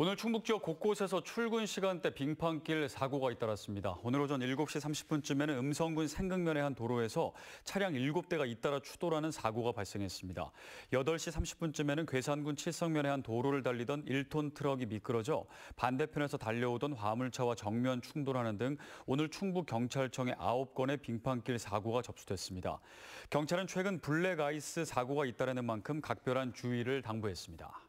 오늘 충북 지역 곳곳에서 출근 시간대 빙판길 사고가 잇따랐습니다. 오늘 오전 7시 30분쯤에는 음성군 생극면의 한 도로에서 차량 7대가 잇따라 추돌하는 사고가 발생했습니다. 8시 30분쯤에는 괴산군 칠성면의 한 도로를 달리던 1톤 트럭이 미끄러져 반대편에서 달려오던 화물차와 정면 충돌하는 등 오늘 충북 경찰청에 9건의 빙판길 사고가 접수됐습니다. 경찰은 최근 블랙아이스 사고가 잇따르는 만큼 각별한 주의를 당부했습니다.